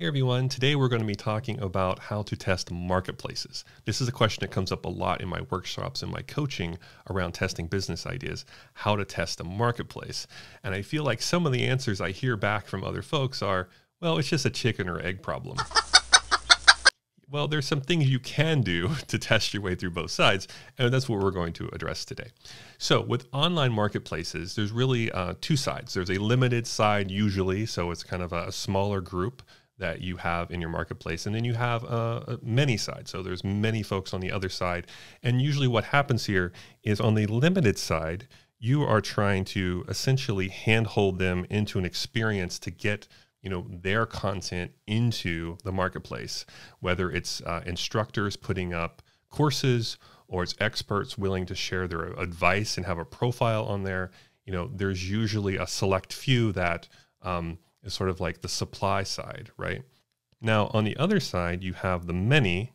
Hey everyone, today we're going to be talking about how to test marketplaces. This is a question that comes up a lot in my workshops and my coaching around testing business ideas, how to test a marketplace. And I feel like some of the answers I hear back from other folks are, well, it's just a chicken or egg problem. well, there's some things you can do to test your way through both sides, and that's what we're going to address today. So, with online marketplaces, there's really uh, two sides. There's a limited side usually, so it's kind of a smaller group that you have in your marketplace and then you have uh, uh, many sides so there's many folks on the other side and usually what happens here is on the limited side you are trying to essentially handhold them into an experience to get you know their content into the marketplace whether it's uh, instructors putting up courses or it's experts willing to share their advice and have a profile on there you know there's usually a select few that um, is sort of like the supply side, right? Now, on the other side, you have the many.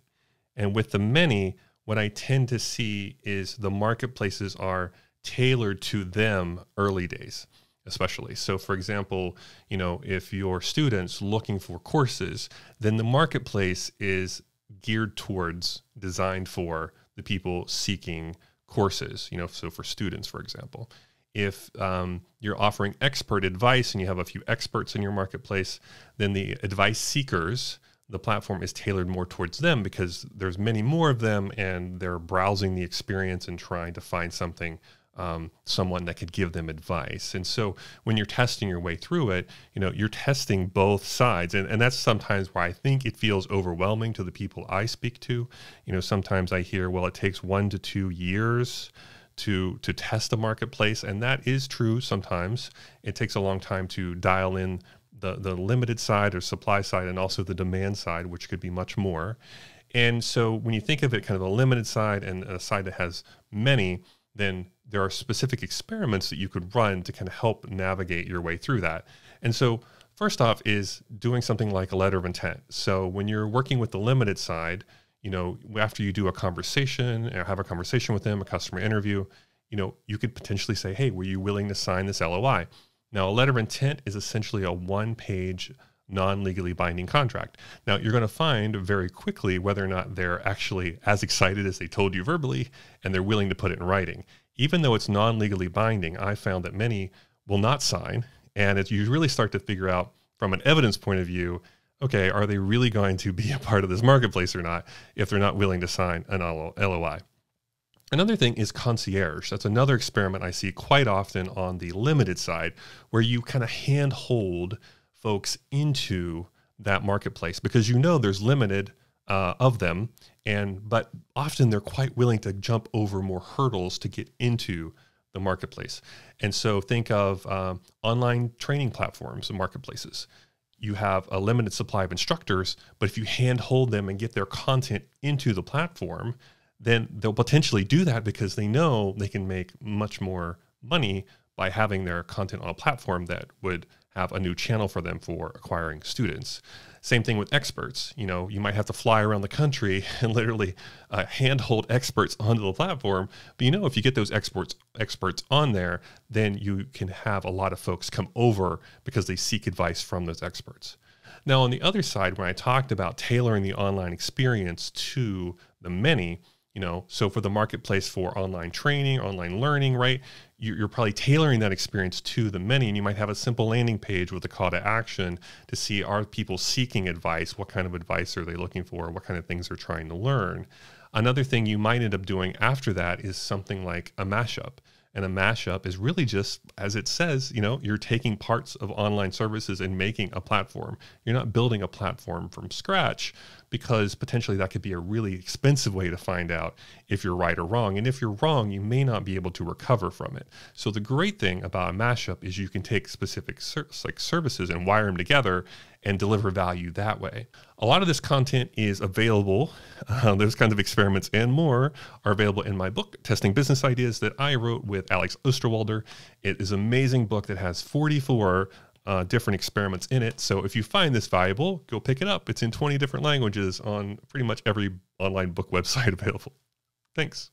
And with the many, what I tend to see is the marketplaces are tailored to them early days, especially. So, for example, you know, if your students looking for courses, then the marketplace is geared towards, designed for the people seeking courses, you know, so for students, for example if um, you're offering expert advice and you have a few experts in your marketplace, then the advice seekers, the platform is tailored more towards them because there's many more of them and they're browsing the experience and trying to find something um, someone that could give them advice. And so when you're testing your way through it, you know, you're testing both sides. And, and that's sometimes where I think it feels overwhelming to the people I speak to. You know, sometimes I hear, well, it takes one to two years to to test the marketplace, and that is true sometimes. It takes a long time to dial in the the limited side or supply side, and also the demand side, which could be much more. And so, when you think of it, kind of a limited side and a side that has many, then there are specific experiments that you could run to kind of help navigate your way through that. And so, first off, is doing something like a letter of intent. So, when you're working with the limited side, you know, after you do a conversation or uh, have a conversation with them, a customer interview, you know, you could potentially say, hey, were you willing to sign this LOI? Now, a letter of intent is essentially a one page, non legally binding contract. Now, you're going to find very quickly whether or not they're actually as excited as they told you verbally and they're willing to put it in writing. Even though it's non legally binding, I found that many will not sign. And as you really start to figure out from an evidence point of view, okay, are they really going to be a part of this marketplace or not if they're not willing to sign an LOI? Another thing is concierge. That's another experiment I see quite often on the limited side where you kind of handhold folks into that marketplace because you know there's limited uh, of them and but often they're quite willing to jump over more hurdles to get into the marketplace and so think of um, online training platforms and marketplaces you have a limited supply of instructors, but if you handhold them and get their content into the platform, then they'll potentially do that because they know they can make much more money by having their content on a platform that would have a new channel for them for acquiring students. Same thing with experts. You know, you might have to fly around the country and literally uh, handhold experts onto the platform. But you know, if you get those experts experts on there, then you can have a lot of folks come over because they seek advice from those experts. Now, on the other side, when I talked about tailoring the online experience to the many, you know so for the marketplace for online training online learning right you're probably tailoring that experience to the many and you might have a simple landing page with a call to action to see are people seeking advice what kind of advice are they looking for what kind of things they're trying to learn another thing you might end up doing after that is something like a mashup and a mashup is really just as it says you know you're taking parts of online services and making a platform you're not building a platform from scratch because potentially that could be a really expensive way to find out if you're right or wrong. And if you're wrong, you may not be able to recover from it. So the great thing about a mashup is you can take specific ser- like services and wire them together and deliver value that way. A lot of this content is available. Uh, those kinds of experiments and more are available in my book, Testing Business Ideas, that I wrote with Alex Osterwalder. It is an amazing book that has 44 uh, different experiments in it. So if you find this valuable, go pick it up. It's in 20 different languages on pretty much every online book website available. Thanks.